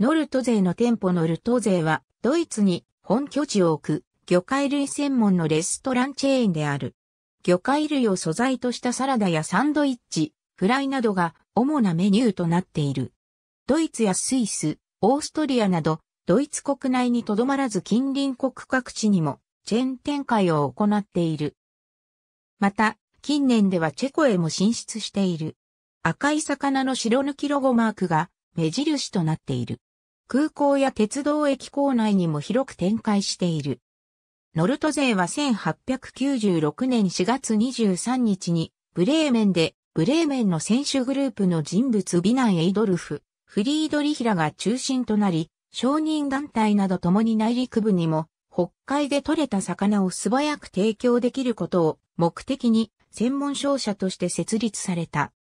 ノルト勢の店舗ノルト勢は、ドイツに本拠地を置く、魚介類専門のレストランチェーンである。魚介類を素材としたサラダやサンドイッチ、フライなどが主なメニューとなっている。ドイツやスイス、オーストリアなど、ドイツ国内にとどまらず近隣国各地にも、チェーン展開を行っている。また、近年ではチェコへも進出している。赤い魚の白抜きロゴマークが目印となっている。空港や鉄道駅構内にも広く展開している。ノルト勢は1896年4月23日にブレーメンでブレーメンの選手グループの人物ビナン・エイドルフ、フリードリヒラが中心となり、商人団体など共に内陸部にも北海で獲れた魚を素早く提供できることを目的に専門商社として設立された。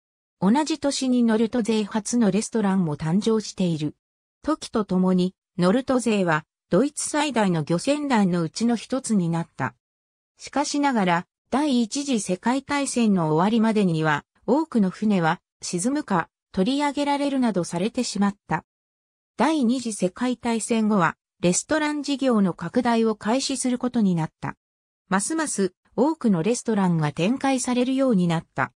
同じ年にノルト勢初のレストランも誕生している。時とともに、ノルト勢は、ドイツ最大の漁船団のうちの一つになった。しかしながら、第一次世界大戦の終わりまでには、多くの船は沈むか取り上げられるなどされてしまった。第二次世界大戦後は、レストラン事業の拡大を開始することになった。ますます多くのレストランが展開されるようになった。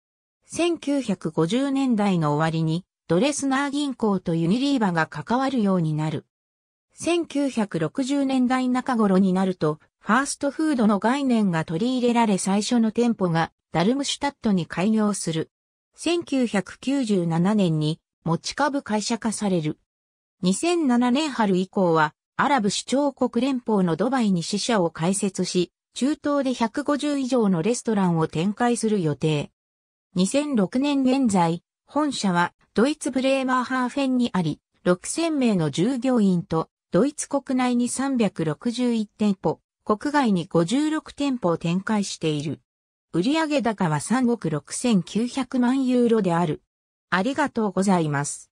1950年代の終わりに、ドレスナー銀行とユニリーバが関わるようになる。1960年代中頃になると、ファーストフードの概念が取り入れられ最初の店舗がダルムシュタットに開業する。1997年に持ち株会社化される。2007年春以降はアラブ首長国連邦のドバイに支社を開設し、中東で150以上のレストランを展開する予定。2006年現在、本社はドイツブレーマーハーフェンにあり、6000名の従業員と、ドイツ国内に361店舗、国外に56店舗を展開している。売上高は3億6900万ユーロである。ありがとうございます。